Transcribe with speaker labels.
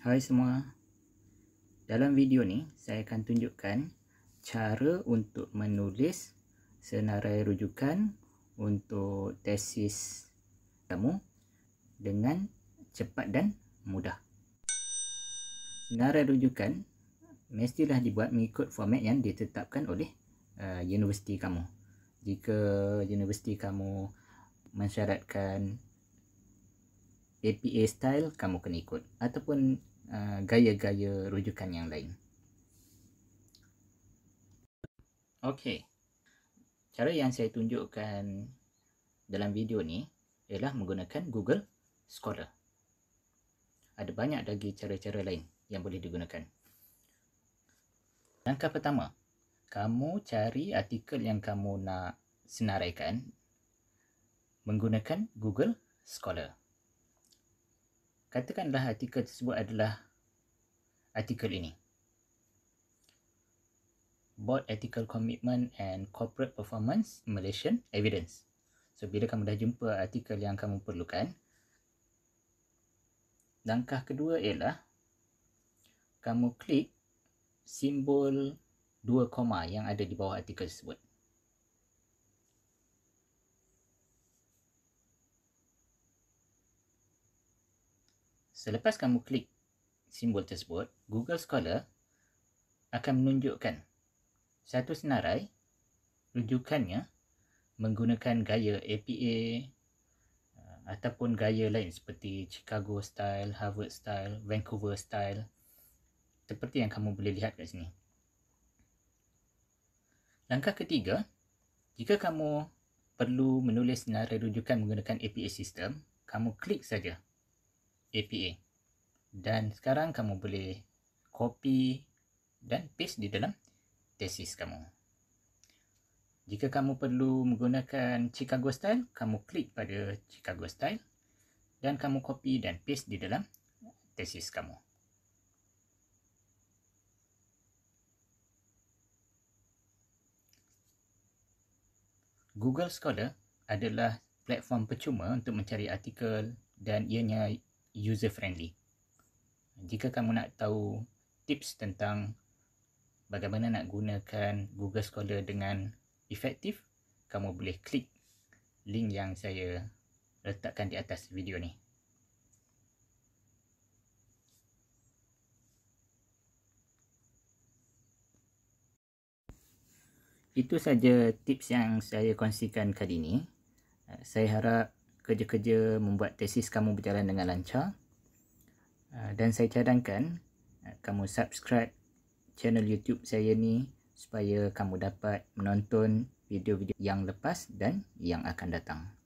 Speaker 1: Hai semua. Dalam video ni, saya akan tunjukkan cara untuk menulis senarai rujukan untuk tesis kamu dengan cepat dan mudah. Senarai rujukan mestilah dibuat mengikut format yang ditetapkan oleh uh, universiti kamu. Jika universiti kamu mensyaratkan APA style, kamu kena ikut. Ataupun Uh, gaya-gaya rujukan yang lain. Okey. Cara yang saya tunjukkan dalam video ni ialah menggunakan Google Scholar. Ada banyak lagi cara-cara lain yang boleh digunakan. Langkah pertama, kamu cari artikel yang kamu nak senaraikan menggunakan Google Scholar katakanlah artikel tersebut adalah artikel ini. Board Ethical Commitment and Corporate Performance Malaysian Evidence. So, bila kamu dah jumpa artikel yang kamu perlukan, langkah kedua ialah kamu klik simbol dua koma yang ada di bawah artikel tersebut. Selepas kamu klik simbol tersebut, Google Scholar akan menunjukkan satu senarai rujukannya menggunakan gaya APA uh, ataupun gaya lain seperti Chicago style, Harvard style, Vancouver style seperti yang kamu boleh lihat kat sini. Langkah ketiga, jika kamu perlu menulis senarai rujukan menggunakan APA sistem, kamu klik saja APA. Dan sekarang kamu boleh copy dan paste di dalam tesis kamu. Jika kamu perlu menggunakan Chicago Style, kamu klik pada Chicago Style dan kamu copy dan paste di dalam tesis kamu. Google Scholar adalah platform percuma untuk mencari artikel dan ianya user friendly. Jika kamu nak tahu tips tentang bagaimana nak gunakan Google Scholar dengan efektif, kamu boleh klik link yang saya letakkan di atas video ni. Itu saja tips yang saya kongsikan kali ini. Saya harap kerja-kerja membuat tesis kamu berjalan dengan lancar. Ah, dan saya cadangkan ah, kamu subscribe channel YouTube saya ni supaya kamu dapat menonton video-video yang lepas dan yang akan datang.